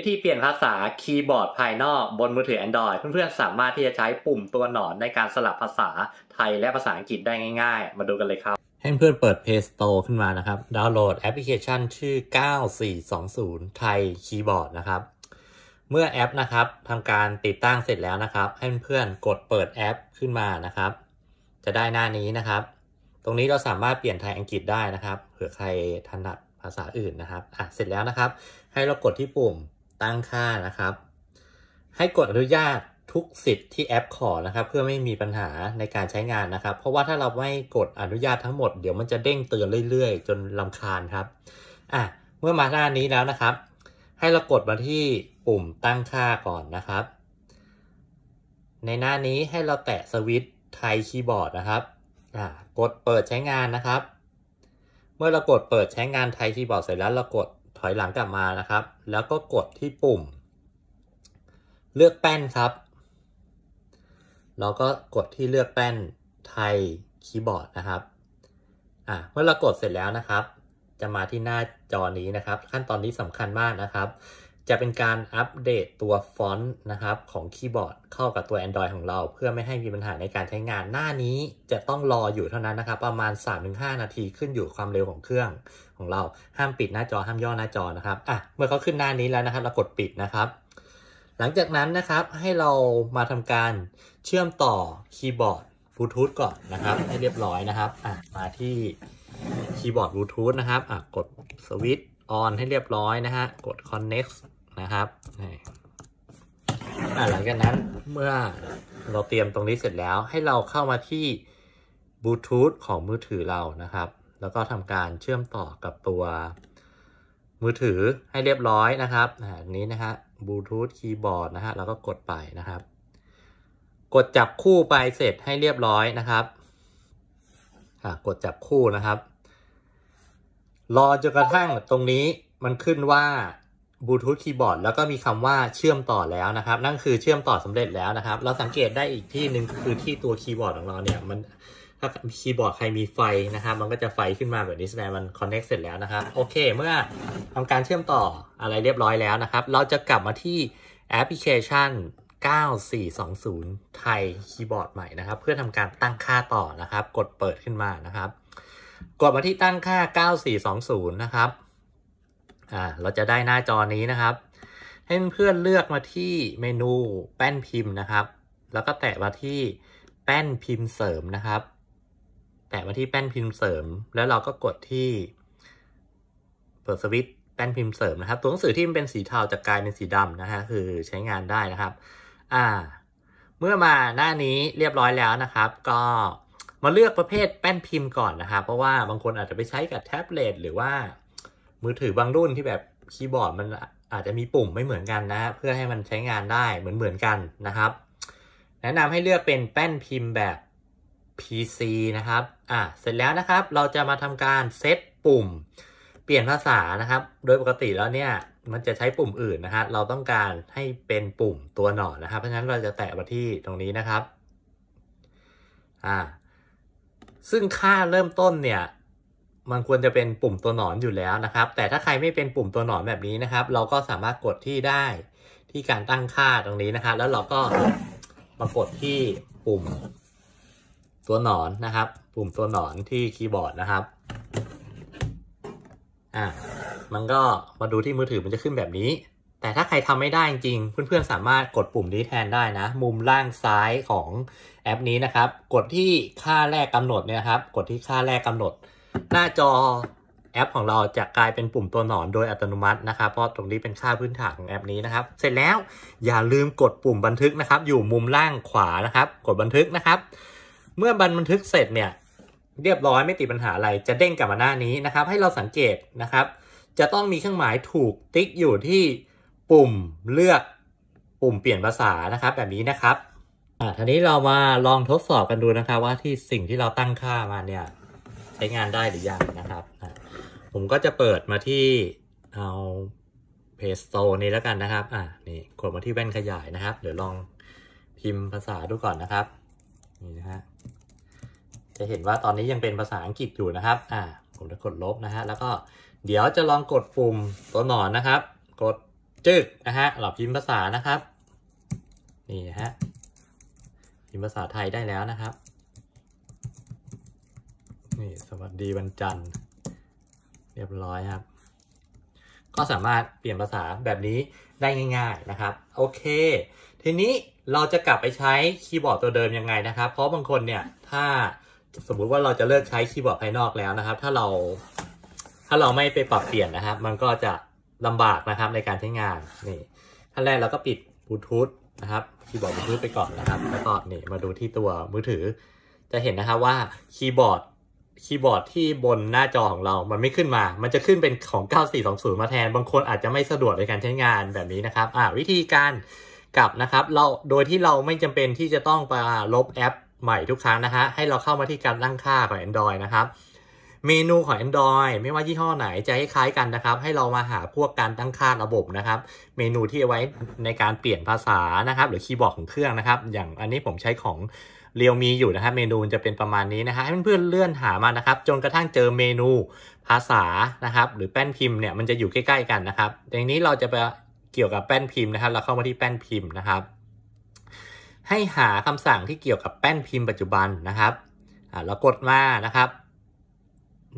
วิธีเปลี่ยนภาษาคีย์บอร์ดภายนอกบนมือถือ Android เพื่อนๆสามารถที่จะใช้ปุ่มตัวหนอนในการสลับภาษาไทยและภาษาอังกฤษได้ง่ายๆ มาดูกันเลยครับ ให้เพื่อนเปิด Play Store ขึ้นมานะครับ ดาวน์โหลดแอปพลิเคชันชื่อ 9420ไทยคีย์บอร์ดนะครับ เมื่อแอปนะครับทำการติดตั้งเสร็จแล้วนะครับ ให้เพื่อนกดเปิดแอปขึ้นมานะครับ จะได้หน้านี้นะครับ ตรงนี้เราสามารถเปลี่ยนไทยอังกฤษได้นะครับ เผื่อใครถนัดภาษาอื่นนะครับ อ่ะเสร็จแล้วนะครับ ให้เรากดที่ปุ่มตั้งค่านะครับ ให้กดอนุญาตทุกสิทธิ์ที่แอปขอนะครับ เพื่อไม่มีปัญหาในการใช้งานนะครับ เพราะว่าถ้าเราไม่กดอนุญาตทั้งหมดเดี๋ยวมันจะเด้งเตือนเรื่อย ๆ จนลำคาญครับ อ่ะ เมื่อมาหน้านี้แล้วนะครับ ให้เรากดมาที่ปุ่มตั้งค่าก่อนนะครับ ในหน้านี้ให้เราแตะสวิตช์ไทยคีย์บอร์ดนะครับ อ่ากดเปิดใช้งานนะครับ เมื่อเรากดเปิดใช้งานไทยคีย์บอร์ดเสร็จแล้วเรากดถอยหลังกลับมานะครับ แล้วก็กดที่ปุ่ม เลือกแป้นครับ แล้วก็กดที่เลือกแป้นไทยคีย์บอร์ดนะครับ อ่ะเมื่อเรากดเสร็จแล้วนะครับ จะมาที่หน้าจอนี้นะครับ ขั้นตอนนี้สำคัญมากนะครับจะเป็นการอัปเดตตัวฟอนต์นะครับของคีย์บอร์ดเข้ากับตัว Android ของเรา เพื่อไม่ให้มีปัญหาในการใช้งานหน้านี้จะต้องรออยู่เท่านั้นนะครับ ประมาณ 3-5 นาทีขึ้นอยู่ความเร็วของเครื่องของเราห้ามปิดหน้าจอ ห้ามย่อหน้าจอนะครับอ่ะเมื่อเขาขึ้นหน้านี้แล้วนะครับเรากดปิดนะครับหลังจากนั้นนะครับให้เรามาทำการเชื่อมต่อคีย์บอร์ดบลูทูธก่อนนะครับให้เรียบร้อยนะครับอ่ะมาที่คีย์บอร์ดบลูทูธนะครับอ่ะกดสวิตช์ออนให้เรียบร้อยนะฮะกด connect นะครับหลังจากนั้นเมื่อเราเตรียมตรงนี้เสร็จแล้ว ให้เราเข้ามาที่บลูทูธของมือถือเรานะครับ แล้วก็ทำการเชื่อมต่อกับตัวมือถือให้เรียบร้อยนะครับอันนี้นะฮะบลูทูธคีย์บอร์ดนะฮะแล้วก็กดไปนะครับ กดจับคู่ไปเสร็จให้เรียบร้อยนะครับ กดจับคู่นะครับ รอจนกระทั่งตรงนี้มันขึ้นว่าบลูทูธคีย์บอร์ดแล้วก็มีคำว่าเชื่อมต่อแล้วนะครับ นั่นคือเชื่อมต่อสำเร็จแล้วนะครับเราสังเกตได้อีกที่หนึ่งคือที่ตัวคีย์บอร์ดของเราเนี่ยมันถ้าคีย์บอร์ดใครมีไฟนะครับ มันก็จะไฟขึ้นมาแบบนี้แสดงมันคอนเน็กเสร็จแล้วนะครับโอเค เมื่อทำการเชื่อมต่ออะไรเรียบร้อยแล้วนะครับ เราจะกลับมาที่แอปพลิเคชัน 9420 ไทยคีย์บอร์ดใหม่นะครับเพื่อทำการตั้งค่าต่อนะครับ กดเปิดขึ้นมานะครับ กดมาที่ตั้งค่า 9420 นะครับอ่าเราจะได้หน้าจอนี้นะครับให้เพื่อนเลือกมาที่เมนูแป้นพิมพ์นะครับแล้วก็แตะมาที่แป้นพิมพ์เสริมนะครับ แตะมาที่แป้นพิมพ์เสริม แล้วเราก็กดที่เปิดสวิตช์แป้นพิมพ์เสริมนะครับตัวหนังสือที่มันเป็นสีเทาจะกลายเป็นสีดำนะฮะคือใช้งานได้นะครับ อ่า เมื่อมาหน้านี้เรียบร้อยแล้วนะครับ ก็มาเลือกประเภทแป้นพิมพ์ก่อนนะครับ เพราะว่าบางคนอาจจะไปใช้กับแท็บเล็ตหรือว่ามือถือบางรุ่นที่แบบคีย์บอร์ด มันอาจจะมีปุ่มไม่เหมือนกันนะเพื่อให้มันใช้งานได้เหมือนเหมือนกันนะครับแนะนำให้เลือกเป็นแป้นพิมพ์แบบ PC นะครับ อ่ะเสร็จแล้วนะครับ เราจะมาทำการเซตปุ่ม เปลี่ยนภาษานะครับ โดยปกติแล้วเนี่ย มันจะใช้ปุ่มอื่นนะฮะเราต้องการให้เป็นปุ่มตัวหนอนนะครับ เพราะฉะนั้นเราจะแตะมาที่ตรงนี้นะครับอ่า ซึ่งค่าเริ่มต้นเนี่ยมันควรจะเป็นปุ่มตัวหนอนอยู่แล้วนะครับ แต่ถ้าใครไม่เป็นปุ่มตัวหนอนแบบนี้นะครับ เราก็สามารถกดที่ได้ที่การตั้งค่าตรงนี้นะครับ แล้วเราก็มากดที่ปุ่มตัวหนอนนะครับ ปุ่มตัวหนอนที่คีย์บอร์ดนะครับ อ่ะ มันก็มาดูที่มือถือมันจะขึ้นแบบนี้ แต่ถ้าใครทำไม่ได้จริงเพื่อนๆสามารถกดปุ่มนี้แทนได้นะ มุมล่างซ้ายของแอปนี้นะครับ กดที่ค่าแรกกำหนดเนี่ยครับ กดที่ค่าแรกกำหนดหน้าจอแอปของเราจะกลายเป็นปุ่มตัวหนอนโดยอัตโนมัตินะครับเพราะตรงนี้เป็นค่าพื้นฐานของแอปนี้นะครับ เสร็จแล้วอย่าลืมกดปุ่มบันทึกนะครับ อยู่มุมล่างขวานะครับ กดบันทึกนะครับ เมื่อบันทึกเสร็จเนี่ยเรียบร้อยไม่ติดปัญหาอะไรจะเด้งกลับมาหน้านี้นะครับ ให้เราสังเกตนะครับ จะต้องมีเครื่องหมายถูกติ๊กอยู่ที่ปุ่มเลือกปุ่มเปลี่ยนภาษานะครับ แบบนี้นะครับอ่าทีนี้เรามาลองทดสอบกันดูนะครับว่าที่สิ่งที่เราตั้งค่ามาเนี่ยช้งานได้หรือยังนะครับ ผมก็จะเปิดมาที่เอาเพจโซนี้แล้วกันนะครับ อ่านี่กดมาที่แว่นขยายนะครับ เดี๋ยวลองพิมพ์ภาษาดูก่อนนะครับ นี่นะฮะ จะเห็นว่าตอนนี้ยังเป็นภาษาอังกฤษอยู่นะครับ อ่าผมจะกดลบนะฮะ แล้วก็เดี๋ยวจะลองกดปุ่มตัวหนอนนะครับ กด จึกนะฮะ หลับพิมพ์ภาษานะครับ นี่ฮะ พิมพ์ภาษาไทยได้แล้วนะครับนี่สวัสดีวันจันทร์ เรียบร้อยครับ ก็สามารถเปลี่ยนภาษาแบบนี้ได้ง่าย ๆนะครับ โอเคทีนี้เราจะกลับไปใช้คีย์บอร์ดตัวเดิมยังไงนะครับ เพราะบางคนเนี่ยถ้าสมมุติว่าเราจะเลิกใช้คีย์บอร์ดภายนอกแล้วนะครับถ้าเรา ถ้าเราไม่ไปปรับเปลี่ยนนะครับ มันก็จะลำบากนะครับในการใช้งานนี่ขั้นแรกเราก็ปิดบลูทูธนะครับคีย์บอร์ดบลูทูธไปก่อนนะครับ แล้วก็นี่มาดูที่ตัวมือถือ จะเห็นนะครับว่าคีย์บอร์ดคีย์บอร์ดที่บนหน้าจอของเรามันไม่ขึ้นมา มันจะขึ้นเป็นของ 9420 มาแทน บางคนอาจจะไม่สะดวกในการใช้งานแบบนี้นะครับ อ่าวิธีการกลับนะครับ เราโดยที่เราไม่จำเป็นที่จะต้องไปลบแอปใหม่ทุกครั้งนะฮะ ให้เราเข้ามาที่การตั้งค่าของ Android นะครับเมนูของ Android ไม่ว่ายี่ห้อไหนจะคล้ายกันนะครับ ให้เรามาหาพวกการตั้งค่าระบบนะครับ เมนูที่ไว้ในการเปลี่ยนภาษานะครับ หรือคีย์บอร์ดของเครื่องนะครับ อย่างอันนี้ผมใช้ของเรียวมีอยู่นะครับ เมนูจะเป็นประมาณนี้นะฮะให้เพื่อนเลื่อนหามานะครับ จนกระทั่งเจอเมนูภาษานะครับ หรือแป้นพิมพ์เนี่ยมันจะอยู่ใกล้ ๆ กันนะครับางนี้เราจะไปเกี่ยวกับแป้นพิมพ์นะครับ เราเข้ามาที่แป้นพิมพ์นะครับ ให้หาคำสั่งที่เกี่ยวกับแป้นพิมพ์ปัจจุบันนะครับเรากดมานะครับ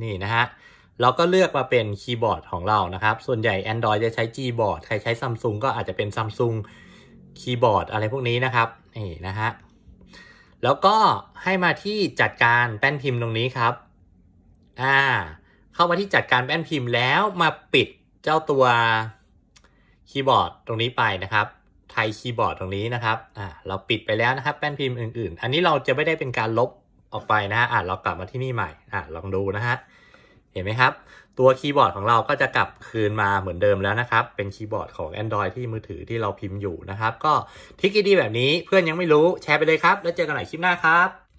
นี่นะฮะ เราก็เลือกมาเป็นคีย์บอร์ดของเรานะครับ ส่วนใหญ่ Android จะใช้ Gboard ใครใช้ Samsung ก็อาจจะเป็น Samsung คีย์บอร์ดอะไรพวกนี้นะครับ นี่นะฮะ แล้วก็ให้มาที่จัดการแป้นพิมพ์ตรงนี้ครับ อ่า เข้ามาที่จัดการแป้นพิมพ์แล้วมาปิดเจ้าตัวคีย์บอร์ดตรงนี้ไปนะครับ ไทยคีย์บอร์ดตรงนี้นะครับ อ่า เราปิดไปแล้วนะครับแป้นพิมพ์อื่นๆ อันนี้เราจะไม่ได้เป็นการลบออกไปนะฮะ อ่ะเรากลับมาที่นี่ใหม่ อ่ะลองดูนะฮะ เห็นไหมครับ ตัวคีย์บอร์ดของเราก็จะกลับคืนมาเหมือนเดิมแล้วนะครับ เป็นคีย์บอร์ดของ Android ที่มือถือที่เราพิมพ์อยู่นะครับ ก็ทิกดีแบบนี้เพื่อนยังไม่รู้แชร์ไปเลยครับ แล้วเจอกันใหม่คลิปหน้าครับ